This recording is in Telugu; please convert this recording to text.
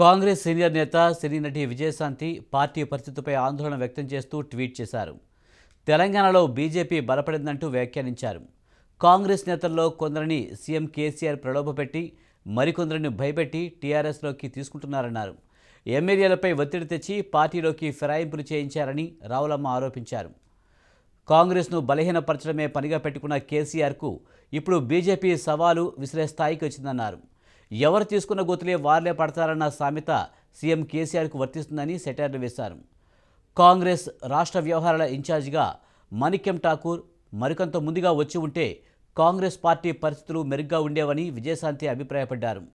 కాంగ్రెస్ సీనియర్ నేత సినీ నటి విజయశాంతి పార్టీ పరిస్థితిపై ఆందోళన వ్యక్తం చేస్తూ ట్వీట్ చేశారు తెలంగాణలో బీజేపీ బలపడిందంటూ వ్యాఖ్యానించారు కాంగ్రెస్ నేతల్లో కొందరిని సీఎం కేసీఆర్ ప్రలోభపెట్టి మరికొందరిని భయపెట్టి టీఆర్ఎస్లోకి తీసుకుంటున్నారన్నారు ఎమ్మెల్యేలపై ఒత్తిడి తెచ్చి పార్టీలోకి ఫిరాయింపులు చేయించారని రావులమ్మ ఆరోపించారు కాంగ్రెస్ను బలహీనపరచడమే పనిగా పెట్టుకున్న కేసీఆర్కు ఇప్పుడు బీజేపీ సవాలు విసిరే స్థాయికి వచ్చిందన్నారు ఎవరు తీసుకున్న గోతులే వారిలే పడతారన్న సామెత సీఎం కేసీఆర్కు వర్తిస్తుందని సెటార్లు వేశారు కాంగ్రెస్ రాష్ట్ర వ్యవహారాల ఇన్ఛార్జిగా మణిక్యం ఠాకూర్ మరికొంత ముందుగా వచ్చి ఉంటే కాంగ్రెస్ పార్టీ పరిస్థితులు మెరుగ్గా ఉండేవని విజయశాంతి అభిప్రాయపడ్డారు